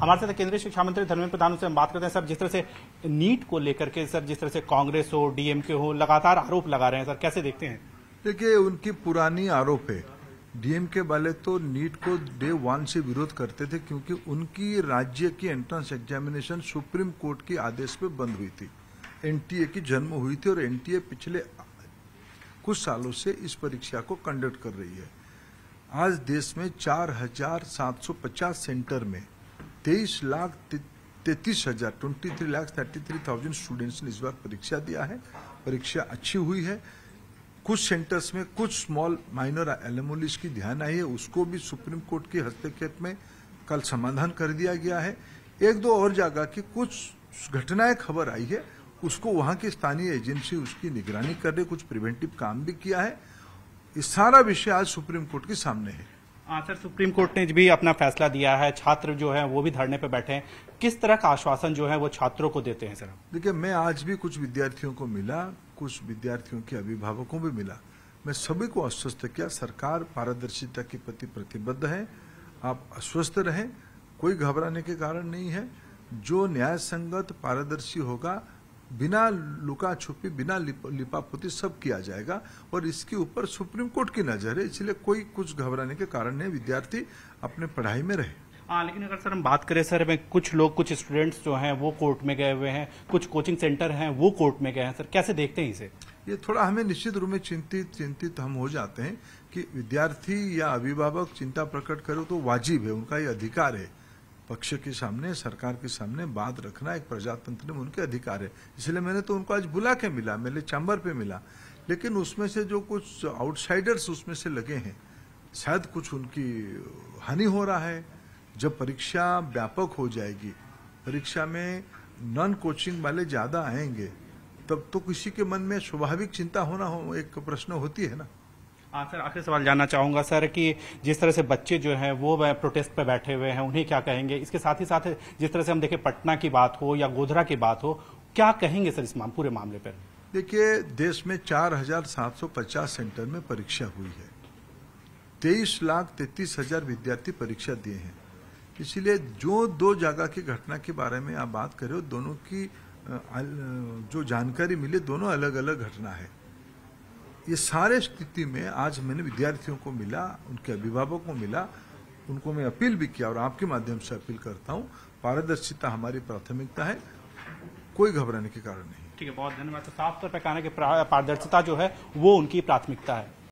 हमारे साथ केंद्रीय शिक्षा मंत्री धर्मेंद्र प्रधान से हम बात करते हैं सर जिस तरह से नीट को लेकर के सर जिस तरह से कांग्रेस हो डीएमके हो लगातार आरोप लगा रहे हैं सर कैसे देखते हैं देखिए उनकी पुरानी आरोप है डीएमके वाले तो नीट को डे वन से विरोध करते थे क्योंकि उनकी राज्य की एंट्रेंस एग्जामिनेशन सुप्रीम कोर्ट के आदेश पे बंद हुई थी एनटीए की जन्म हुई थी और एनटीए पिछले कुछ सालों से इस परीक्षा को कंडक्ट कर रही है आज देश में 4,750 सेंटर में तेईस लाख तैतीस हजार twenty three lakh thirty three thousand students ने इस बार परीक्षा दिया है परीक्षा अच्छी हुई है कुछ सेंटर्स में कुछ स्मॉल माइनर एलमोलिस की ध्यान आई है उसको भी सुप्रीम कोर्ट के हस्तक्षेप में कल समाधान कर दिया गया है एक दो और जगह की कुछ घटनाएं खबर आई है उसको वहां की स्थानीय एजेंसी उसकी निगरानी कर रही कुछ प्रिवेंटिव काम भी किया है इस सारा विषय आज सुप्रीम कोर्ट के सामने है हाँ सर सुप्रीम कोर्ट ने भी अपना फैसला दिया है छात्र जो है वो भी धरने पे बैठे हैं किस तरह का आश्वासन जो है वो छात्रों को देते हैं सर देखिए मैं आज भी कुछ विद्यार्थियों को मिला कुछ विद्यार्थियों के अभिभावकों भी मिला मैं सभी को आश्वस्त किया सरकार पारदर्शिता के प्रति प्रतिबद्ध है आप आश्वस्त रहें कोई घबराने के कारण नहीं है जो न्याय संगत पारदर्शी होगा बिना लुका छुपी बिना लिपापोती सब किया जाएगा और इसके ऊपर सुप्रीम कोर्ट की नजर है इसलिए कोई कुछ घबराने के कारण नहीं विद्यार्थी अपने पढ़ाई में रहे हाँ लेकिन अगर सर हम बात करें सर में कुछ लोग कुछ स्टूडेंट्स जो हैं वो कोर्ट में गए हुए हैं कुछ कोचिंग सेंटर हैं वो कोर्ट में गए हैं सर कैसे देखते हैं इसे ये थोड़ा हमें निश्चित रूप में चिंतित चिंतित हम हो जाते हैं कि विद्यार्थी या अभिभावक चिंता प्रकट करो तो वाजिब है उनका ये अधिकार है पक्ष के सामने सरकार के सामने बात रखना एक प्रजातंत्र में उनके अधिकार है इसलिए मैंने तो उनको आज बुला के मिला मेरे चैम्बर पे मिला लेकिन उसमें से जो कुछ आउटसाइडर्स उसमें से लगे हैं शायद कुछ उनकी हानि हो रहा है जब परीक्षा व्यापक हो जाएगी परीक्षा में नॉन कोचिंग वाले ज़्यादा आएंगे तब तो किसी के मन में स्वाभाविक चिंता होना हो एक प्रश्न होती है ना हाँ सर आखिरी सवाल जानना चाहूँगा सर कि जिस तरह से बच्चे जो हैं वो प्रोटेस्ट पर बैठे हुए हैं उन्हें क्या कहेंगे इसके साथ ही साथ जिस तरह से हम देखें पटना की बात हो या गोधरा की बात हो क्या कहेंगे सर इस माम, पूरे मामले पर देखिए देश में 4,750 सेंटर में परीक्षा हुई है तेईस लाख तैतीस हजार विद्यार्थी परीक्षा दिए हैं इसलिए जो दो जगह की घटना के बारे में आप बात करे हो दोनों की जो जानकारी मिली दोनों अलग अलग घटना है ये सारे स्थिति में आज मैंने विद्यार्थियों को मिला उनके अभिभावकों को मिला उनको मैं अपील भी किया और आपके माध्यम से अपील करता हूँ पारदर्शिता हमारी प्राथमिकता है कोई घबराने के कारण नहीं ठीक है बहुत धन्यवाद तो साफ तौर पर कहना कि पारदर्शिता जो है वो उनकी प्राथमिकता है